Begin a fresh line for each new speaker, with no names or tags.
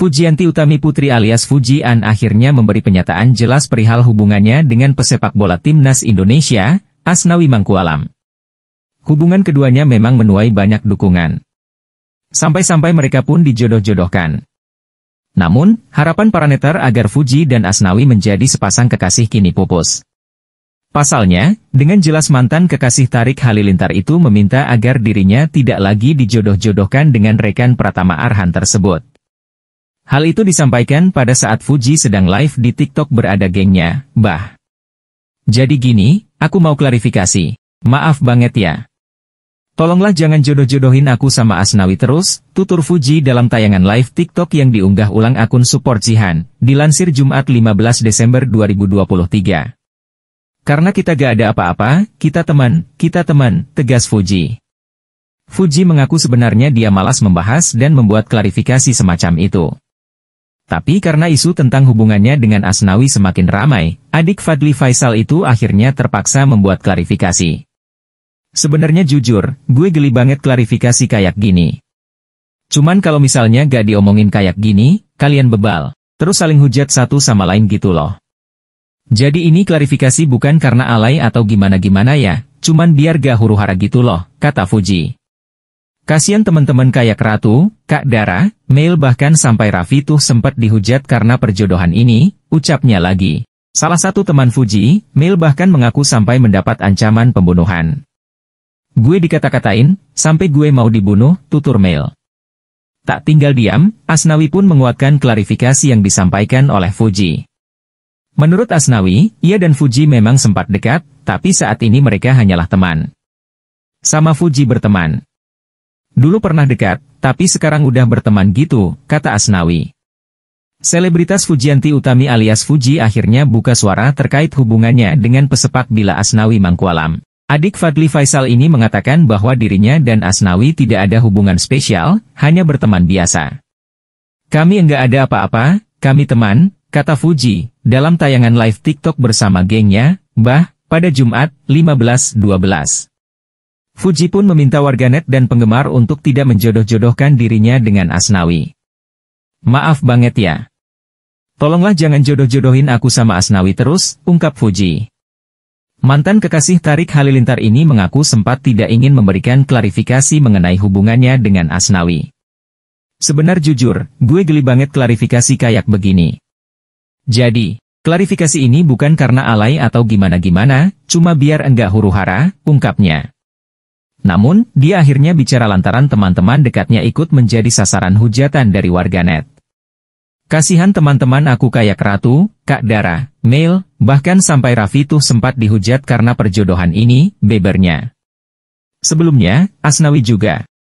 Fujianti Utami Putri alias Fujian akhirnya memberi pernyataan jelas perihal hubungannya dengan pesepak bola timnas Indonesia, Asnawi Mangkualam. Hubungan keduanya memang menuai banyak dukungan. Sampai-sampai mereka pun dijodoh-jodohkan. Namun, harapan para netar agar Fuji dan Asnawi menjadi sepasang kekasih kini pupus. Pasalnya, dengan jelas mantan kekasih Tarik Halilintar itu meminta agar dirinya tidak lagi dijodoh-jodohkan dengan rekan Pratama Arhan tersebut. Hal itu disampaikan pada saat Fuji sedang live di TikTok berada gengnya, bah. Jadi gini, aku mau klarifikasi. Maaf banget ya. Tolonglah jangan jodoh-jodohin aku sama Asnawi terus, tutur Fuji dalam tayangan live TikTok yang diunggah ulang akun support Jihan, dilansir Jumat 15 Desember 2023. Karena kita gak ada apa-apa, kita teman, kita teman, tegas Fuji. Fuji mengaku sebenarnya dia malas membahas dan membuat klarifikasi semacam itu. Tapi karena isu tentang hubungannya dengan Asnawi semakin ramai, adik Fadli Faisal itu akhirnya terpaksa membuat klarifikasi. Sebenarnya jujur, gue geli banget klarifikasi kayak gini. Cuman kalau misalnya gak diomongin kayak gini, kalian bebal. Terus saling hujat satu sama lain gitu loh. Jadi ini klarifikasi bukan karena alay atau gimana-gimana ya, cuman biar gak huru-hara gitu loh, kata Fuji. Kasian teman-teman kayak Ratu, Kak Dara, Mail bahkan sampai Raffi tuh sempat dihujat karena perjodohan ini, ucapnya lagi. Salah satu teman Fuji, Mail bahkan mengaku sampai mendapat ancaman pembunuhan. Gue dikata-katain, sampai gue mau dibunuh, tutur Mail. Tak tinggal diam, Asnawi pun menguatkan klarifikasi yang disampaikan oleh Fuji. Menurut Asnawi, ia dan Fuji memang sempat dekat, tapi saat ini mereka hanyalah teman. Sama Fuji berteman. Dulu pernah dekat, tapi sekarang udah berteman gitu, kata Asnawi. Selebritas Fujianti Utami alias Fuji akhirnya buka suara terkait hubungannya dengan pesepak bila Asnawi Mangkualam. Adik Fadli Faisal ini mengatakan bahwa dirinya dan Asnawi tidak ada hubungan spesial, hanya berteman biasa. Kami enggak ada apa-apa, kami teman, kata Fuji, dalam tayangan live TikTok bersama gengnya, Bah, pada Jumat, 15.12. Fuji pun meminta warganet dan penggemar untuk tidak menjodoh-jodohkan dirinya dengan Asnawi. Maaf banget ya. Tolonglah jangan jodoh-jodohin aku sama Asnawi terus, ungkap Fuji. Mantan kekasih Tarik Halilintar ini mengaku sempat tidak ingin memberikan klarifikasi mengenai hubungannya dengan Asnawi. Sebenar jujur, gue geli banget klarifikasi kayak begini. Jadi, klarifikasi ini bukan karena alay atau gimana-gimana, cuma biar enggak huru-hara, ungkapnya. Namun, dia akhirnya bicara lantaran teman-teman dekatnya ikut menjadi sasaran hujatan dari warganet. Kasihan teman-teman aku kayak Ratu, Kak Dara, Mel, bahkan sampai Raffi tuh sempat dihujat karena perjodohan ini, bebernya. Sebelumnya, Asnawi juga.